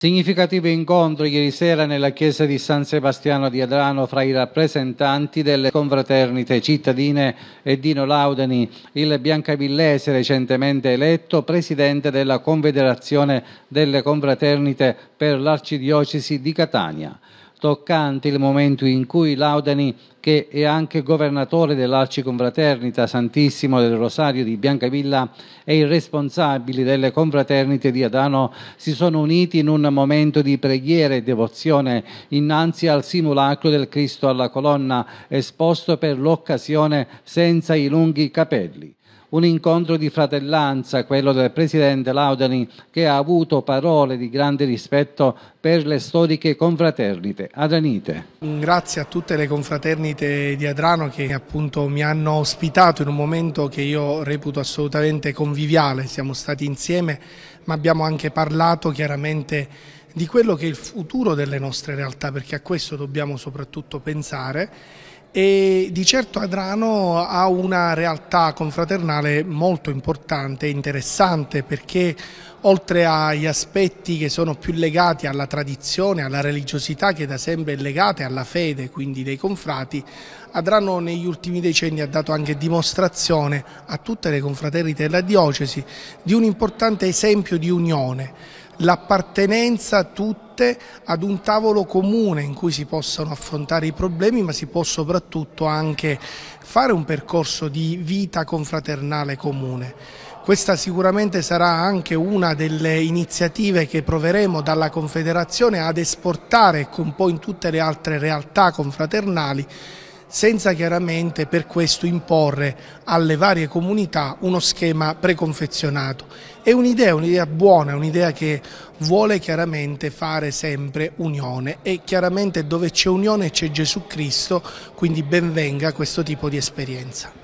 Significativo incontro ieri sera nella chiesa di San Sebastiano di Adrano fra i rappresentanti delle confraternite cittadine e Dino Laudani, il biancavillese recentemente eletto presidente della Confederazione delle confraternite per l'arcidiocesi di Catania toccante il momento in cui Laudani, che è anche governatore dell'Arciconfraternita Santissimo del Rosario di Biancavilla e i responsabili delle confraternite di Adano si sono uniti in un momento di preghiera e devozione innanzi al simulacro del Cristo alla colonna esposto per l'occasione senza i lunghi capelli un incontro di fratellanza, quello del presidente Laudani, che ha avuto parole di grande rispetto per le storiche confraternite adranite. Grazie a tutte le confraternite di Adrano che appunto mi hanno ospitato in un momento che io reputo assolutamente conviviale, siamo stati insieme ma abbiamo anche parlato chiaramente di quello che è il futuro delle nostre realtà perché a questo dobbiamo soprattutto pensare e di certo Adrano ha una realtà confraternale molto importante e interessante perché oltre agli aspetti che sono più legati alla tradizione, alla religiosità che da sempre è legata alla fede, quindi dei confrati, Adrano negli ultimi decenni ha dato anche dimostrazione a tutte le confraternite della diocesi di un importante esempio di unione, l'appartenenza a tutti parte ad un tavolo comune in cui si possano affrontare i problemi ma si può soprattutto anche fare un percorso di vita confraternale comune. Questa sicuramente sarà anche una delle iniziative che proveremo dalla Confederazione ad esportare un po' in tutte le altre realtà confraternali senza chiaramente per questo imporre alle varie comunità uno schema preconfezionato. È un'idea, un'idea buona, un'idea che vuole chiaramente fare sempre unione e chiaramente dove c'è unione c'è Gesù Cristo, quindi benvenga questo tipo di esperienza.